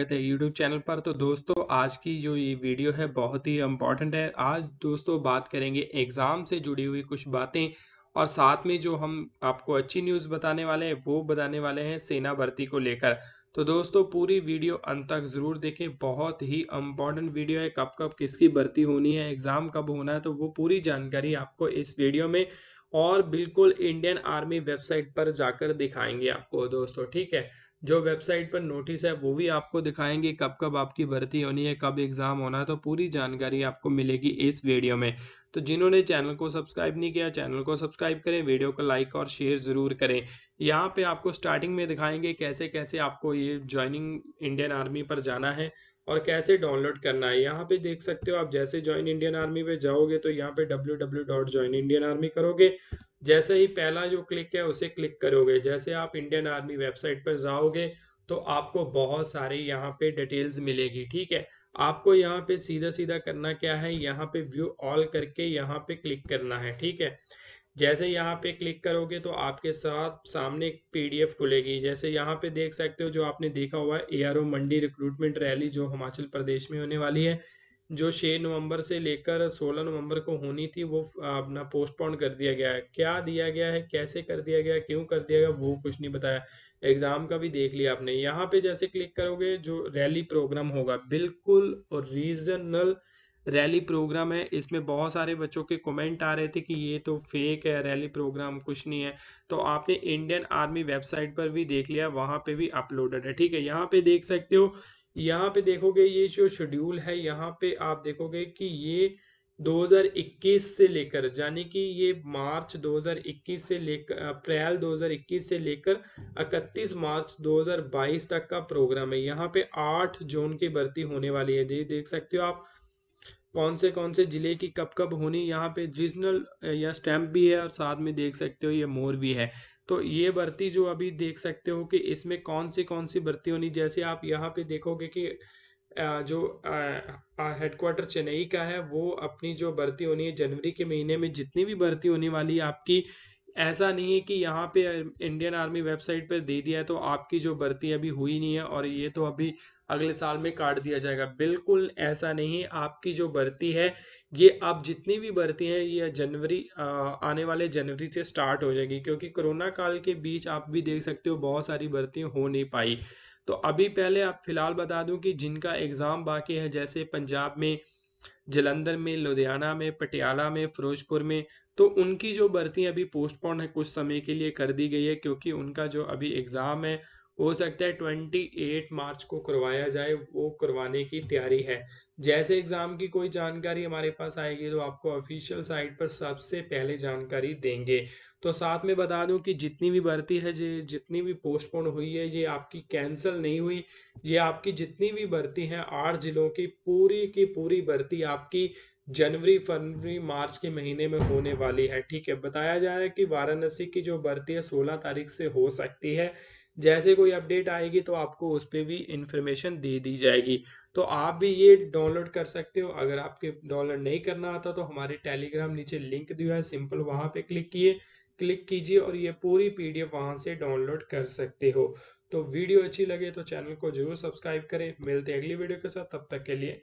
स्वागत है YouTube channel पर तो दोस्तों आज की जो ये वीडियो है बहुत ही इम्पॉर्टेंट है आज दोस्तों बात करेंगे एग्ज़ाम से जुड़ी हुई कुछ बातें और साथ में जो हम आपको अच्छी न्यूज़ बताने वाले हैं वो बताने वाले हैं सेना भर्ती को लेकर तो दोस्तों पूरी वीडियो अंत तक ज़रूर देखें बहुत ही इम्पॉर्टेंट वीडियो है कब कब किसकी भर्ती होनी है एग्ज़ाम कब होना है तो वो पूरी जानकारी आपको इस वीडियो में और बिल्कुल इंडियन आर्मी वेबसाइट पर जाकर दिखाएंगे आपको दोस्तों ठीक है जो वेबसाइट पर नोटिस है वो भी आपको दिखाएंगे कब कब आपकी भर्ती होनी है कब एग्ज़ाम होना है तो पूरी जानकारी आपको मिलेगी इस वीडियो में तो जिन्होंने चैनल को सब्सक्राइब नहीं किया चैनल को सब्सक्राइब करें वीडियो को लाइक और शेयर ज़रूर करें यहाँ पे आपको स्टार्टिंग में दिखाएंगे कैसे कैसे आपको ये ज्वाइनिंग इंडियन आर्मी पर जाना है और कैसे डाउनलोड करना है यहाँ पे देख सकते हो आप जैसे ज्वाइन इंडियन आर्मी पे जाओगे तो यहाँ पे W W dot join Indian Army करोगे जैसे ही पहला जो क्लिक है उसे क्लिक करोगे जैसे आप इंडियन आर्मी वेबसाइट पर जाओगे तो आपको बहुत सारे यहाँ पे डिटेल्स मिलेगी ठीक है आपको यहाँ पे सीधा सीधा करना क्या है यहाँ पे व्यू ऑल करके यहाँ पे क्लिक करना है ठीक है जैसे यहाँ पे क्लिक करोगे तो आपके साथ सामने एक पीडीएफ खुलेगी जैसे यहाँ पे देख सकते हो जो आपने देखा हुआ है एआरओ मंडी रिक्रूटमेंट रैली जो हिमाचल प्रदेश में होने वाली है जो छः नवंबर से लेकर सोलह नवंबर को होनी थी वो अपना पोस्टपोन कर दिया गया है क्या दिया गया है कैसे कर दिया गया क्यों कर दिया गया वो कुछ नहीं बताया एग्ज़ाम का भी देख लिया आपने यहाँ पे जैसे क्लिक करोगे जो रैली प्रोग्राम होगा बिल्कुल और रीजनल रैली प्रोग्राम है इसमें बहुत सारे बच्चों के कमेंट आ रहे थे कि ये तो फेक है रैली प्रोग्राम कुछ नहीं है तो आपने इंडियन आर्मी वेबसाइट पर भी देख लिया वहाँ पे भी अपलोडेड है ठीक है यहाँ पे देख सकते हो यहाँ पे देखोगे ये जो शेड्यूल है यहाँ पे आप देखोगे कि ये 2021 से लेकर यानी कि ये मार्च 2021 से लेकर अप्रैल 2021 से लेकर 31 मार्च 2022 तक का प्रोग्राम है यहाँ पे 8 जोन की भर्ती होने वाली है ये देख सकते हो आप कौन से कौन से जिले की कब कब होनी यहाँ पे रीजनल या स्टैम्प भी है और साथ में देख सकते हो ये मोर भी है तो ये भर्ती जो अभी देख सकते हो कि इसमें कौन सी कौन सी भर्ती होनी जैसे आप यहाँ पे देखोगे कि जो हेडक्वार्टर चेन्नई का है वो अपनी जो भर्ती होनी है जनवरी के महीने में जितनी भी भर्ती होने वाली है आपकी ऐसा नहीं है कि यहाँ पे इंडियन आर्मी वेबसाइट पर दे दिया है तो आपकी जो भर्ती अभी हुई नहीं है और ये तो अभी अगले साल में काट दिया जाएगा बिल्कुल ऐसा नहीं है आपकी जो भर्ती है ये आप जितनी भी भर्ती हैं ये जनवरी आने वाले जनवरी से स्टार्ट हो जाएगी क्योंकि कोरोना काल के बीच आप भी देख सकते हो बहुत सारी भर्ती हो नहीं पाई तो अभी पहले आप फिलहाल बता दूं कि जिनका एग्ज़ाम बाकी है जैसे पंजाब में जलंधर में लुधियाना में पटियाला में फिरोजपुर में तो उनकी जो भर्ती अभी पोस्टपोन है कुछ समय के लिए कर दी गई है क्योंकि उनका जो अभी एग्ज़ाम है हो सकता है ट्वेंटी एट मार्च को करवाया जाए वो करवाने की तैयारी है जैसे एग्ज़ाम की कोई जानकारी हमारे पास आएगी तो आपको ऑफिशियल साइट पर सबसे पहले जानकारी देंगे तो साथ में बता दूं कि जितनी भी भर्ती है ये जितनी भी पोस्टपोन हुई है ये आपकी कैंसिल नहीं हुई ये आपकी जितनी भी भर्ती है आठ जिलों की पूरी की पूरी भर्ती आपकी जनवरी फरवरी मार्च के महीने में होने वाली है ठीक है बताया जा रहा है कि वाराणसी की जो भर्ती है सोलह तारीख से हो सकती है जैसे कोई अपडेट आएगी तो आपको उस पर भी इंफॉर्मेशन दे दी जाएगी तो आप भी ये डाउनलोड कर सकते हो अगर आपके डाउनलोड नहीं करना आता तो हमारे टेलीग्राम नीचे लिंक दिया है सिंपल वहाँ पे क्लिक किए क्लिक कीजिए और ये पूरी पीडीएफ वहाँ से डाउनलोड कर सकते हो तो वीडियो अच्छी लगे तो चैनल को जरूर सब्सक्राइब करें मिलते हैं अगली वीडियो के साथ तब तक के लिए